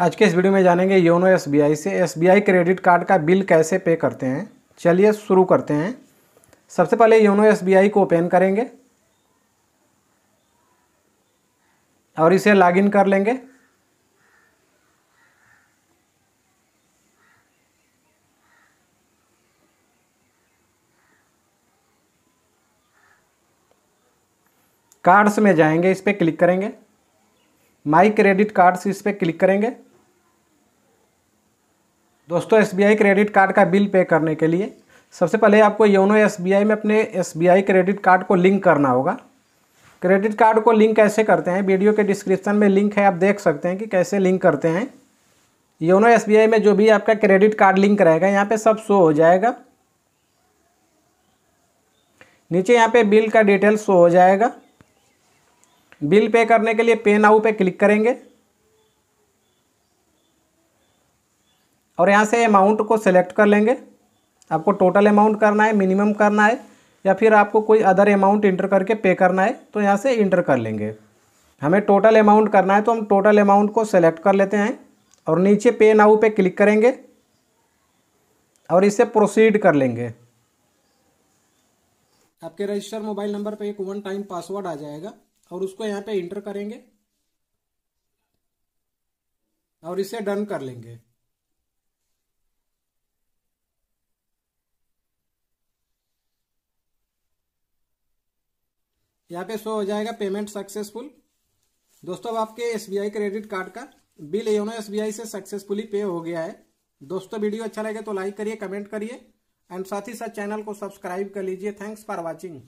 आज के इस वीडियो में जानेंगे योनो एसबीआई से एसबीआई क्रेडिट कार्ड का बिल कैसे पे करते हैं चलिए शुरू करते हैं सबसे पहले योनो एसबीआई को ओपन करेंगे और इसे लॉगिन कर लेंगे कार्ड्स में जाएंगे इस पर क्लिक करेंगे माई क्रेडिट कार्ड्स इस पर क्लिक करेंगे दोस्तों एस क्रेडिट कार्ड का बिल पे करने के लिए सबसे पहले आपको योनो एस में अपने एस क्रेडिट कार्ड को लिंक करना होगा क्रेडिट कार्ड को लिंक कैसे करते हैं वीडियो के डिस्क्रिप्शन में लिंक है आप देख सकते हैं कि कैसे लिंक करते हैं योनो एस में जो भी आपका क्रेडिट कार्ड लिंक रहेगा यहाँ पे सब शो हो जाएगा नीचे यहाँ पे बिल का डिटेल शो हो जाएगा बिल पे करने के लिए पे नाउ पे क्लिक करेंगे और यहाँ से अमाउंट को सिलेक्ट कर लेंगे आपको टोटल अमाउंट करना है मिनिमम करना है या फिर आपको कोई अदर अमाउंट इंटर करके पे करना है तो यहाँ से इंटर कर लेंगे हमें टोटल अमाउंट करना है तो हम टोटल अमाउंट को सेलेक्ट कर लेते हैं और नीचे पे नाउ पे क्लिक करेंगे और इसे प्रोसीड कर लेंगे आपके रजिस्टर मोबाइल नंबर पे एक वन टाइम पासवर्ड आ जाएगा और उसको यहाँ पे इंटर करेंगे और इसे डन कर लेंगे यहाँ पे शो हो जाएगा पेमेंट सक्सेसफुल दोस्तों अब आपके एस क्रेडिट कार्ड का बिल योनो एस से सक्सेसफुली पे हो गया है दोस्तों वीडियो अच्छा लगे तो लाइक करिए कमेंट करिए एंड साथ ही साथ चैनल को सब्सक्राइब कर लीजिए थैंक्स फॉर वॉचिंग